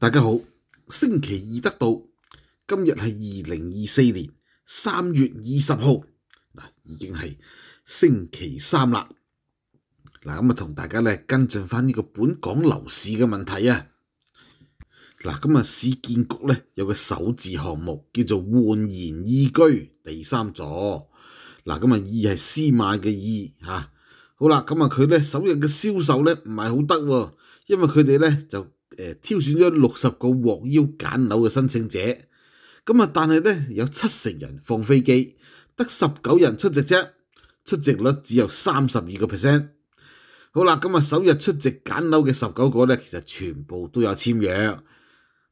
大家好，星期二得到，今日系二零二四年三月二十号，嗱，已经系星期三啦。嗱，咁啊，同大家咧跟进翻呢个本港楼市嘅问题啊。嗱，咁啊，市建局咧有个首置项目叫做焕然宜居第三座。嗱，咁啊，二系司马嘅二吓，好啦，咁啊，佢咧首日嘅销售咧唔系好得喎，因为佢哋咧就。挑选咗六十个获邀拣楼嘅申请者，咁啊，但系咧有七成人放飞机，得十九人出席啫，出席率只有三十二个 percent。好啦，咁啊首日出席拣楼嘅十九个咧，其实全部都有签约。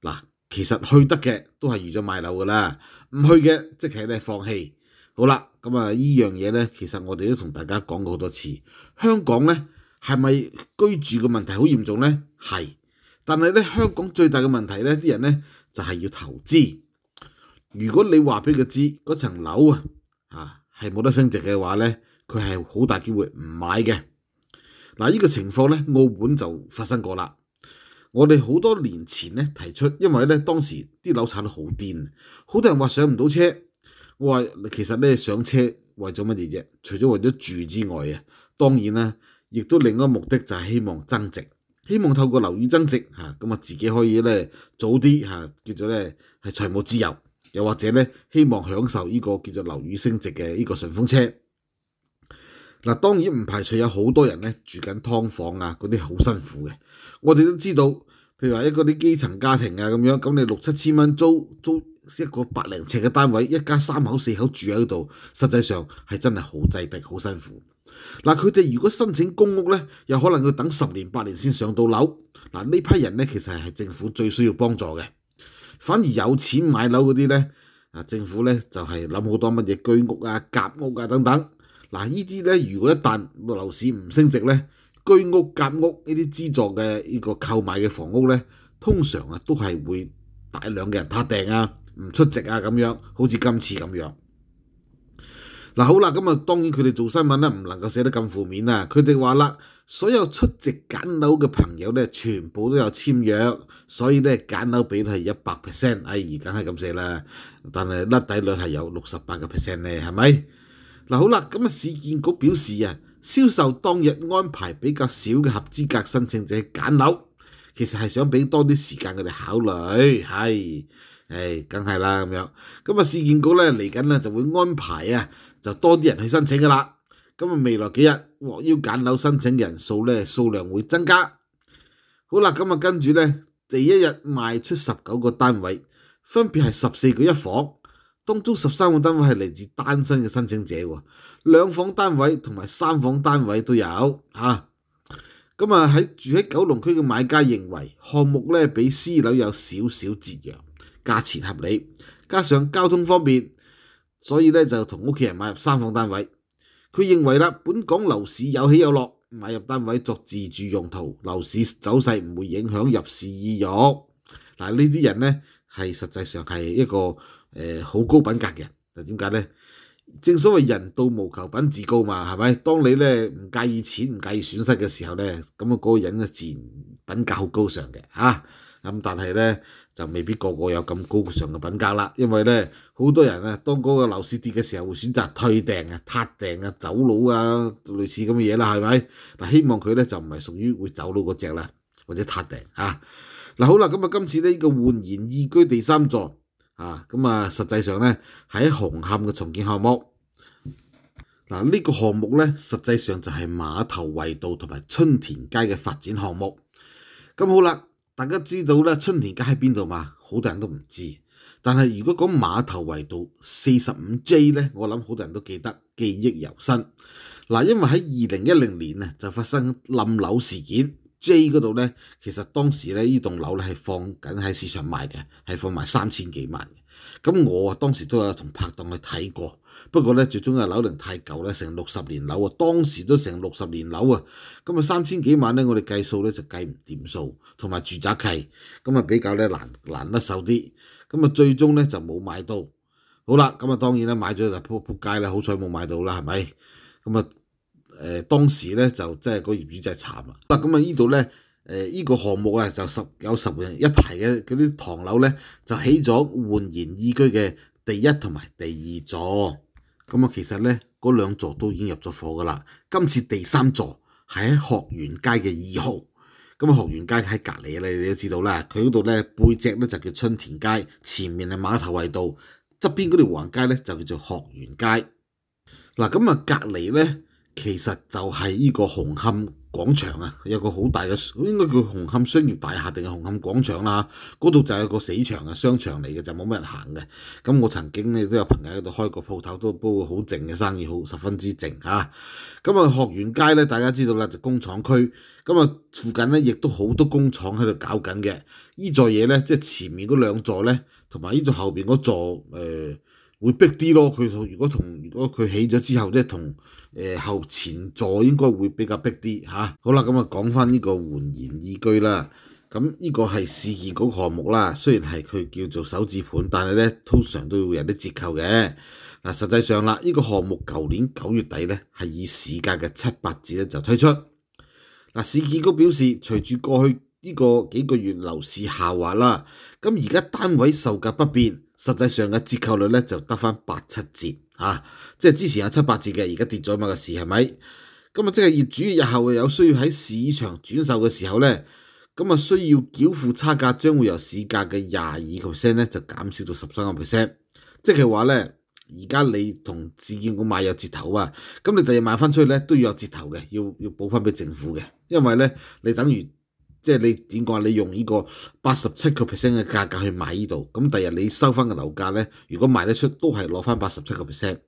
嗱，其实去得嘅都系預咗买楼噶啦，唔去嘅即系咧放弃。好啦，咁啊呢样嘢咧，其实我哋都同大家讲过好多次，香港咧系咪居住嘅问题好严重咧？系。但係咧，香港最大嘅問題咧，啲人咧就係要投資。如果你話俾佢知嗰層樓啊，嚇係冇得升值嘅話咧，佢係好大機會唔買嘅。嗱，呢個情況咧，澳本就發生過啦。我哋好多年前咧提出，因為咧當時啲樓產好癲，好多人話上唔到車。我話其實咧上車為咗乜嘢啫？除咗為咗住之外啊，當然啦，亦都另一個目的就係希望增值。希望透過樓宇增值，嚇咁啊自己可以咧早啲嚇叫做咧係財務自由，又或者咧希望享受呢個叫做樓宇升值嘅呢個順風車。嗱，當然唔排除有好多人咧住緊劏房啊，嗰啲好辛苦嘅。我哋都知道，譬如話一嗰啲基層家庭啊咁樣，咁你六七千蚊租租一個百零尺嘅單位，一家三口四口住喺度，實際上係真係好擠迫，好辛苦。嗱，佢哋如果申请公屋咧，又可能要等十年八年先上到楼。嗱，呢批人咧，其实系政府最需要帮助嘅。反而有钱买楼嗰啲咧，啊，政府咧就系谂好多乜嘢居屋啊、夹屋啊等等。嗱，呢啲咧如果一旦楼市唔升值咧，居屋、夹屋呢啲资助嘅呢个购买嘅房屋咧，通常啊都系会大量嘅人挞订啊，唔出席啊，咁样好似今次咁样。嗱好啦，咁啊當然佢哋做新聞咧唔能夠寫得咁負面啦。佢哋話啦，所有出席揀樓嘅朋友咧，全部都有簽約，所以咧揀樓比率係一百 percent，哎而梗係咁寫啦，但係甩底率係有六十八個 percent 咧，係咪？嗱好啦，咁啊市建局表示啊，銷售當日安排比較少嘅合資格申請者揀樓，其實係想俾多啲時間佢哋考慮，係。梗系啦，咁样，咁啊，市建局咧嚟紧咧就会安排啊，就多啲人去申请噶啦。咁啊，未来几日获邀拣楼申请人数咧数量会增加。好啦，咁啊，跟住咧，第一日卖出十九个单位，分别系十四个一房，当中十三个单位系嚟自单身嘅申请者，两房单位同埋三房单位都有吓。咁啊，喺住喺九龙区嘅买家认为项目咧比私楼有少少折让。價錢合理，加上交通方便，所以咧就同屋企人買入三房單位。佢認為啦，本港樓市有起有落，買入單位作自住用途，樓市走勢唔會影響入市意欲。嗱，呢啲人咧係實際上係一個誒好高品格嘅人。點解咧？正所謂人到無求品自高嘛，係咪？當你咧唔介意錢、唔介意損失嘅時候咧，咁啊嗰個人咧自然品格好高尚嘅嚇。咁但係咧。就未必個個有咁高尚嘅品格啦，因為咧，好多人啊，當嗰個樓市跌嘅時候，會選擇退訂啊、塌訂啊、走佬啊，類似咁嘅嘢啦，係咪？嗱，希望佢咧就唔係屬於會走佬嗰只啦，或者塌訂啊。嗱，好啦，咁啊，今次咧呢個換然易居第三座啊，咁啊，實際上咧喺紅磡嘅重建項目。嗱，呢個項目咧，實際上就係碼頭圍道同埋春田街嘅發展項目。咁好啦。大家知道咧，春田街喺边度嘛？好多人都唔知。但系如果讲码头围道四十五 J 咧，我谂好多人都记得，记忆犹新。嗱，因为喺二零一零年咧就发生冧楼事件。J 嗰度咧，其实当时咧呢栋楼咧系放紧喺市场卖嘅，系放埋三千几万嘅。咁我當時都有同拍檔去睇過，不過咧，最終嘅樓齡太舊咧，成六十年樓啊，當時都成六十年樓啊，咁啊三千幾萬咧，我哋計數咧就計唔掂數，同埋住宅契，咁啊比較咧難難得手啲，咁啊最終咧就冇買到。好啦，咁啊當然啦，買咗就撲撲街啦，好彩冇買到啦，係咪？咁啊誒當時咧就即係個業主真係慘啦。咁啊呢度咧。誒依個項目咧就十有十人一排嘅嗰啲唐樓咧就起咗換然宜居嘅第一同埋第二座，咁啊其實咧嗰兩座都已經入咗貨噶啦，今次第三座係喺學園街嘅二號，咁啊學園街喺隔離咧，你都知道啦，佢嗰度咧背脊咧就叫春田街，前面係碼頭衞道，側邊嗰條橫街咧就叫做學園街，嗱咁啊隔離咧其實就係依個紅磡。廣場啊，有個好大嘅，應該叫紅磡商業大廈定係紅磡廣場啦。嗰度就係一個死場啊，商場嚟嘅，就冇乜人行嘅。咁我曾經咧都有朋友喺度開個鋪頭，都都好靜嘅生意，好十分之靜啊。咁啊，學完街咧，大家知道啦，就工廠區。咁啊，附近咧亦都好多工廠喺度搞緊嘅。依座嘢咧，即係前面嗰兩座咧，同埋依座後邊嗰座誒會逼啲咯。佢如果同如果佢起咗之後，即係同。誒後前座應該會比較逼啲嚇，好啦，咁啊講翻呢個緩然易居啦，咁呢個係市建局項目啦，雖然係佢叫做手指盤，但係咧通常都會有啲折扣嘅。嗱實際上啦，呢個項目舊年九月底咧係以市價嘅七八折咧就推出。嗱市建局表示，隨住過去呢個幾個月樓市下滑啦，咁而家單位售價不變，實際上嘅折扣率咧就得翻八七折。啊！即係之前有七八折嘅，而家跌咗嘛個事係咪？咁啊，即係業主日後有需要喺市場轉售嘅時候咧，咁啊，需要繳付差價將會由市價嘅廿二個 percent 咧，就減少到十三個 percent。即係話咧，而家你同自建局買有折頭啊，咁你第二買翻出去咧都要有折頭嘅，要要補翻俾政府嘅，因為咧你等於。即係你點講？你用呢個八十七個 percent 嘅價格去買呢度，咁第日你收翻嘅樓價呢，如果賣得出都係攞翻八十七個 percent。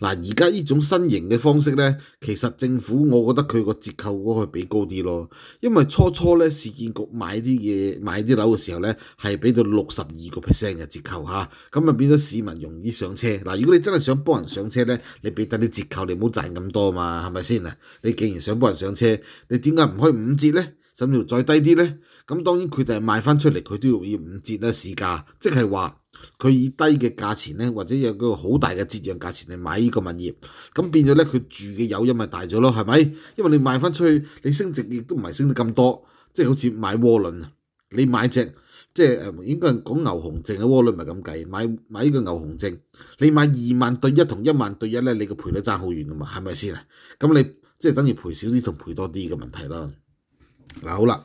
嗱，而家呢種新型嘅方式呢，其實政府我覺得佢個折扣嗰個比高啲咯，因為初初呢，市建局買啲嘢買啲樓嘅時候呢，係俾到六十二個 percent 嘅折扣嚇，咁啊變咗市民容易上車。嗱，如果你真係想幫人上車呢，你俾得啲折扣，你唔好賺咁多嘛，係咪先啊？你既然想幫人上車，你點解唔開五折呢？咁要再低啲咧，咁當然佢哋賣翻出嚟，佢都要易五折啦市價，即係話佢以低嘅價錢咧，或者有個好大嘅折讓價錢嚟買呢個物業，咁變咗咧佢住嘅誘因咪大咗咯？係咪？因為你賣翻出去，你升值亦都唔係升得咁多，即係好似買握輪啊，你買只即係誒應該係講牛熊證嘅握輪唔係咁計，買買呢個牛熊證，你買二萬對一同一萬對一咧，你個賠率爭好遠啊嘛，係咪先？咁你即係等於賠少啲同賠多啲嘅問題啦。嗱好啦，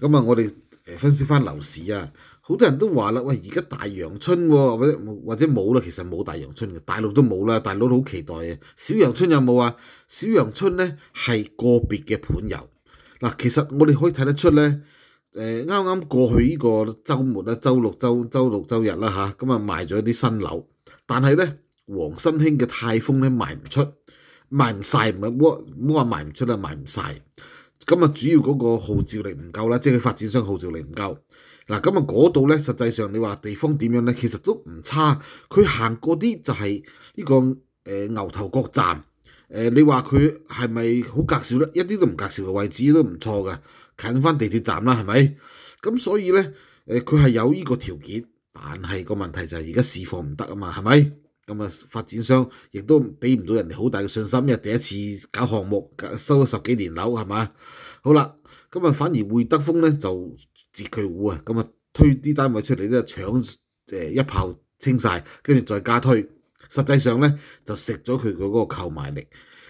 咁啊，我哋誒分析翻樓市啊，好多人都話啦，喂，而家大陽春喎，或者冇或者冇啦，其實冇大陽春嘅，大陸都冇啦，大陸好期待啊，小陽春有冇啊？小陽春咧係個別嘅盤遊。嗱，其實我哋可以睇得出咧，誒啱啱過去呢個週末啦，週六週週六週日啦嚇，咁啊賣咗啲新樓，但係咧黃新興嘅泰豐咧賣唔出，賣唔曬唔好唔好話賣唔出啦，賣唔曬。咁啊，主要嗰個號召力唔夠啦，即係佢發展商號召力唔夠。嗱，咁啊嗰度咧，實際上你話地方點樣咧，其實都唔差。佢行過啲就係呢個誒牛頭角站。誒，你話佢係咪好隔少咧？一啲都唔隔少嘅位置都唔錯嘅，近翻地鐵站啦，係咪？咁所以咧，誒佢係有呢個條件，但係個問題就係而家市況唔得啊嘛，係咪？咁啊，發展商亦都俾唔到人哋好大嘅信心，因為第一次搞項目，收咗十幾年樓係嘛？好啦，咁啊反而匯德豐咧就截佢户啊，咁啊推啲單位出嚟咧搶誒一炮清曬，跟住再加推。實際上咧就食咗佢嗰個購買力。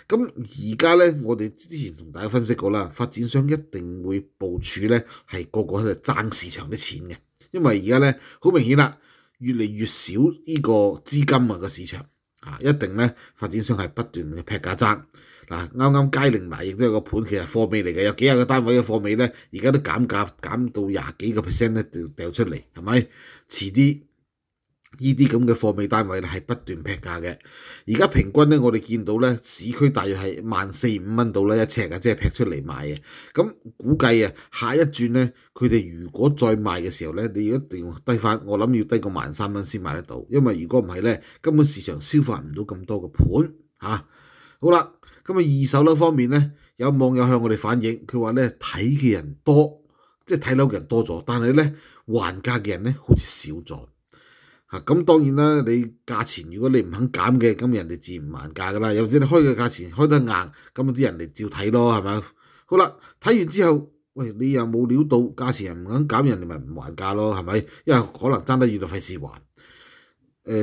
咁而家咧，我哋之前同大家分析過啦，發展商一定會部署咧係個個喺度爭市場啲錢嘅，因為而家咧好明顯啦。越嚟越少呢個資金啊個市場，啊一定咧發展商係不斷嘅劈價爭，嗱啱啱佳寧麗亦都有個盤其實貨尾嚟嘅，有幾廿個單位嘅貨尾咧，而家都減價減到廿幾個 percent 咧掉出嚟，係咪？遲啲。呢啲咁嘅貨尾單位咧係不斷劈價嘅，而家平均咧我哋見到咧市區大約係萬四五蚊到啦一尺嘅，即係劈出嚟賣嘅。咁估計啊下一轉咧，佢哋如果再賣嘅時候咧，你要一定要低翻，我諗要低個萬三蚊先買得到，因為如果唔係咧，根本市場消化唔到咁多嘅盤嚇。好啦，咁啊二手樓方面咧，有網友向我哋反映，佢話咧睇嘅人多，即係睇樓嘅人多咗，但係咧還價嘅人咧好似少咗。啊，咁當然啦！你價錢如果你唔肯減嘅，咁人哋自然唔還價噶啦。又或者你開嘅價錢開得硬，咁啲人哋照睇咯，係咪？好啦，睇完之後，喂，你又冇料到價錢又唔肯減，人哋咪唔還價咯，係咪？因為可能爭得遠就費事還。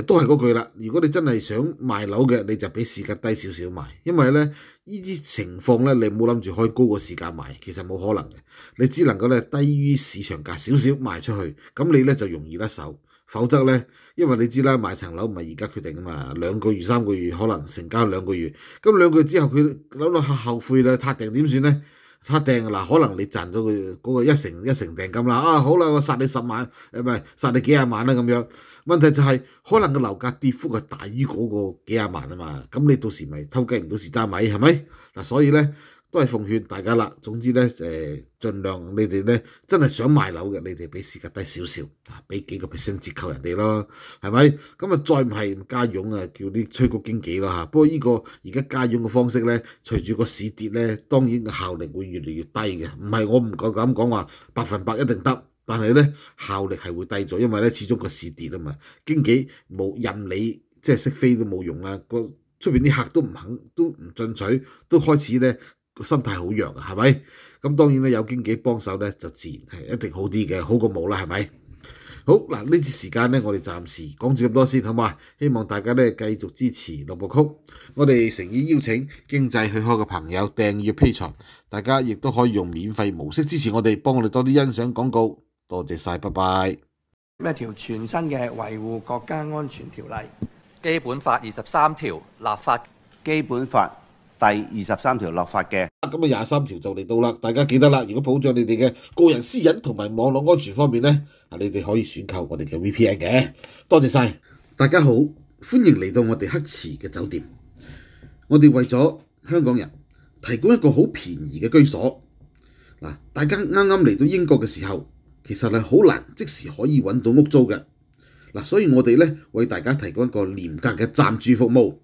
都係嗰句啦。如果你真係想賣樓嘅，你就比市價低少少賣，因為呢，呢啲情況呢，你冇諗住開高個市價賣，其實冇可能嘅。你只能夠咧低於市場價少少賣出去，咁你呢就容易得手。否則咧，因為你知啦，買層樓唔係而家決定啊嘛，兩個月、三個月可能成交兩個月，咁兩個月之後佢諗落後悔啦，蝦訂點算咧？蝦訂嗱，可能你賺咗佢嗰個一成一成訂金啦，啊好啦，我殺你十萬，誒唔係殺你幾廿萬啦咁樣。問題就係可能個樓價跌幅係大於嗰個幾廿萬啊嘛，咁你到時咪偷雞唔到屎揸米係咪？嗱，所以咧。都係奉勸大家啦，總之咧誒，儘量你哋咧真係想買樓嘅，你哋俾市價低少少，俾幾個 percent 折扣人哋咯，係咪？咁啊，再唔係加用啊，叫啲催谷經紀啦嚇。不過呢個而家加用嘅方式咧，隨住個市跌咧，當然個效力會越嚟越低嘅。唔係我唔夠膽講話百分百一定得，但係咧效力係會低咗，因為咧始終個市跌啊嘛，經紀冇任你即係識飛都冇用啦，個出面啲客都唔肯，都唔進取，都開始咧。個心態好弱啊，係咪？咁當然咧，有經紀幫手咧，就自然係一定好啲嘅，好過冇啦，係咪？好嗱，呢次時間咧，我哋暫時講住咁多先，好嘛？希望大家咧繼續支持六部曲，我哋誠意邀請經濟許可嘅朋友訂月披牀，大家亦都可以用免費模式支持我哋，幫我哋多啲欣賞廣告，多謝曬，拜拜。咩條全新嘅維護國家安全條例基本法二十三條立法基本法。第二十三条立法嘅，咁啊廿三条就嚟到啦，大家记得啦。如果保障你哋嘅个人私隐同埋网络安全方面咧，啊，你哋可以选购我哋嘅 VPN 嘅。多谢晒，大家好，欢迎嚟到我哋黑池嘅酒店。我哋为咗香港人提供一个好便宜嘅居所。嗱，大家啱啱嚟到英国嘅时候，其实系好难即时可以揾到屋租嘅。嗱，所以我哋咧为大家提供一个廉价嘅暂住服务。